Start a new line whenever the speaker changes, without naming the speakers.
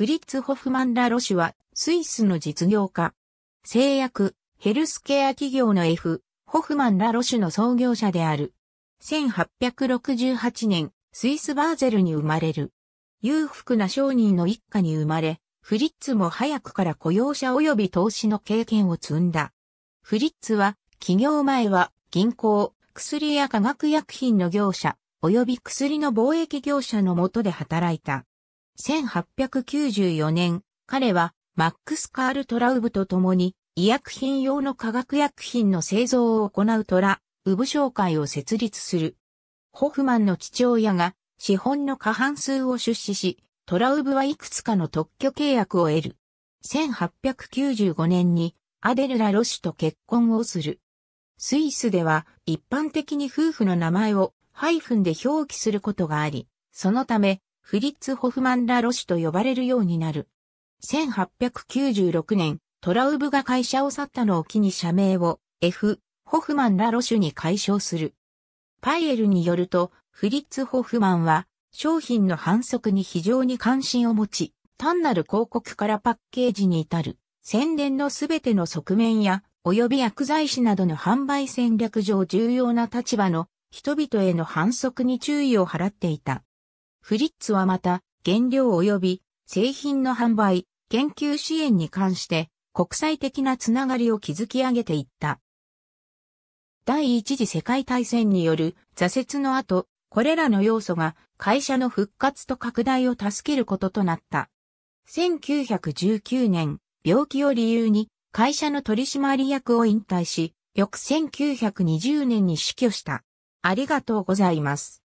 フリッツ・ホフマン・ラ・ロシュは、スイスの実業家。製薬、ヘ
ルスケア企業の F、ホフマン・ラ・ロシュの創業者である。1868年、スイス・バーゼルに生まれる。裕福な商人の一家に生まれ、フリッツも早くから雇用者及び投資の経験を積んだ。フリッツは、企業前は銀行、薬や化学薬品の業者、及び薬の貿易業者のもとで働いた。1894年、彼はマックス・カール・トラウブと共に医薬品用の化学薬品の製造を行うトラウブ商会を設立する。ホフマンの父親が資本の過半数を出資し、トラウブはいくつかの特許契約を得る。1895年にアデルラ・ロシュと結婚をする。スイスでは一般的に夫婦の名前をハイフンで表記することがあり、そのためフリッツ・ホフマン・ラ・ロシと呼ばれるようになる。1896年、トラウブが会社を去ったのを機に社名を F、ホフマン・ラ・ロシュに解消する。パイエルによると、フリッツ・ホフマンは商品の反則に非常に関心を持ち、単なる広告からパッケージに至る、宣伝のすべての側面や、及び薬剤師などの販売戦略上重要な立場の人々への反則に注意を払っていた。フリッツはまた、原料及び製品の販売、研究支援に関して国際的なつながりを築き上げていった。第一次世界大戦による挫折の後、これらの要素が会社の復活と拡大を助けることとなった。1919年、病気を理由に会社の取締役を
引退し、翌1920年に死去した。ありがとうございます。